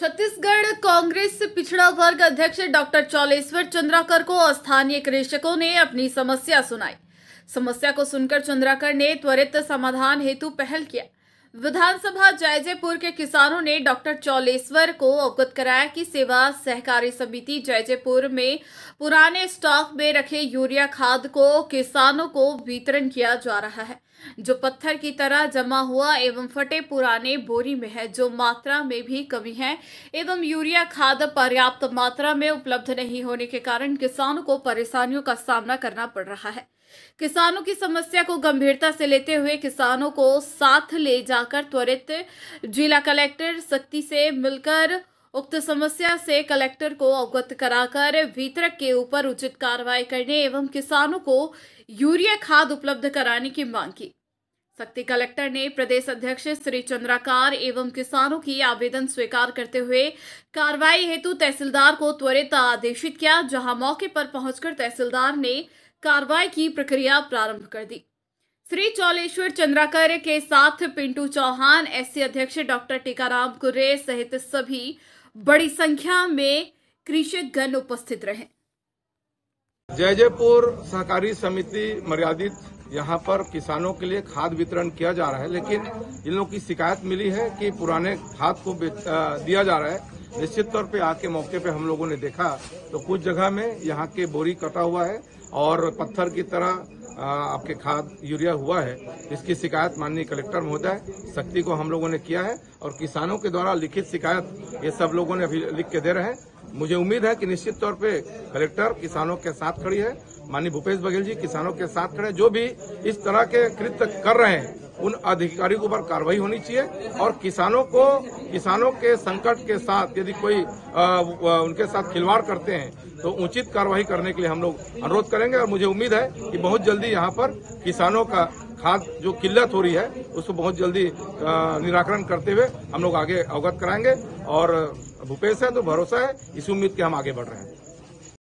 छत्तीसगढ़ कांग्रेस पिछड़ा वर्ग अध्यक्ष डॉक्टर चौलेश्वर चंद्राकर को स्थानीय कृषकों ने अपनी समस्या सुनाई समस्या को सुनकर चंद्राकर ने त्वरित समाधान हेतु पहल किया विधानसभा जयजयपुर के किसानों ने डॉक्टर चौलेश्वर को अवगत कराया कि सेवा सहकारी समिति जयजयपुर में पुराने स्टॉक में रखे यूरिया खाद को किसानों को वितरण किया जा रहा है जो पत्थर की तरह जमा हुआ एवं फटे पुराने बोरी में है जो मात्रा में भी कमी है एवं यूरिया खाद पर्याप्त मात्रा में उपलब्ध नहीं होने के कारण किसानों को परेशानियों का सामना करना पड़ रहा है किसानों की समस्या को गंभीरता से लेते हुए किसानों को साथ ले जाकर त्वरित जिला कलेक्टर शक्ति से मिलकर उक्त समस्या से कलेक्टर को अवगत कराकर वितरक के ऊपर उचित कार्रवाई करने एवं किसानों को यूरिया खाद उपलब्ध कराने की मांग की शक्ति कलेक्टर ने प्रदेश अध्यक्ष श्री चंद्राकार एवं किसानों की आवेदन स्वीकार करते हुए कार्रवाई हेतु तहसीलदार को त्वरित आदेशित किया जहां मौके पर पहुंचकर तहसीलदार ने कार्रवाई की प्रक्रिया प्रारंभ कर दी श्री चौलेश्वर चंद्राकर के साथ पिंटू चौहान एससी अध्यक्ष डॉक्टर टीकाराम कुर्रे सहित सभी बड़ी संख्या में कृषकगण उपस्थित रहे जयजयपुर सहकारी समिति मर्यादित यहाँ पर किसानों के लिए खाद वितरण किया जा रहा है लेकिन इन लोगों की शिकायत मिली है कि पुराने खाद को दिया जा रहा है निश्चित तौर पे आके मौके पे हम लोगों ने देखा तो कुछ जगह में यहाँ के बोरी कटा हुआ है और पत्थर की तरह आपके खाद यूरिया हुआ है इसकी शिकायत माननीय कलेक्टर महोदय शक्ति को हम लोगों ने किया है और किसानों के द्वारा लिखित शिकायत ये सब लोगों ने अभी लिख के दे रहे हैं मुझे उम्मीद है कि निश्चित तौर पे कलेक्टर किसानों के साथ खड़ी है माननीय भूपेश बघेल जी किसानों के साथ खड़े जो भी इस तरह के कृत्य कर रहे हैं उन अधिकारियों के ऊपर कार्रवाई होनी चाहिए और किसानों को किसानों के संकट के साथ यदि कोई आ, उनके साथ खिलवाड़ करते हैं तो उचित कार्रवाई करने के लिए हम लोग अनुरोध करेंगे और मुझे उम्मीद है कि बहुत जल्दी यहाँ पर किसानों का खाद जो किल्लत हो रही है उसको बहुत जल्दी निराकरण करते हुए हम लोग आगे अवगत कराएंगे और भूपेश है तो भरोसा है इसी उम्मीद के हम आगे बढ़ रहे हैं